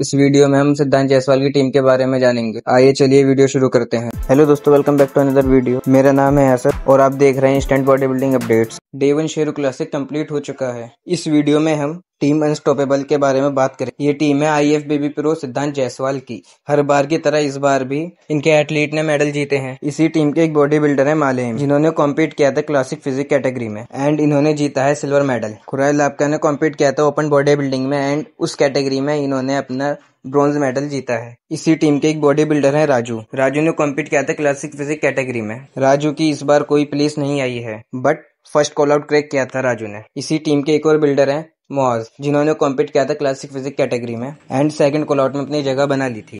इस वीडियो में हम सिद्धांत जायसवाल की टीम के बारे में जानेंगे आइए चलिए वीडियो शुरू करते हैं हेलो दोस्तों welcome back to another video मेरा नाम है असर और आप देख रहे हैं instant body building updates Sheru classic complete हो चुका है इस वीडियो में हम टीम अनस्टॉपेबल के बारे में बात करें ये टीम है आई एफ बेबी प्रो सिद्धांत जायसवाल की हर बार की तरह इस बार भी इनके एथलीट ने मेडल जीते हैं इसी टीम के एक बॉडी बिल्डर है मालेम जिन्होंने कॉम्पीट किया था क्लासिक फिजिक कैटेगरी में एंड इन्होंने जीता है सिल्वर मेडल खुराय लापका ने कॉम्पीट किया था ओपन बॉडी बिल्डिंग में एंड उस कैटेगरी में इन्होंने अपना ब्रॉन्ज मेडल जीता है इसी टीम के एक बॉडी बिल्डर है राजू राजू ने कॉम्पीट किया था क्लासिक फिजिक कैटेगरी में राजू की इस बार कोई प्लेस नहीं आई है but first call out crack किया था राजू ने इसी टीम के एक और बिल्डर हैं मोज जिन्होंने कॉम्पीट किया था क्लासिक फिजिक कैटेगरी में एंड सेकंड कॉल आउट में अपनी जगह बना ली थी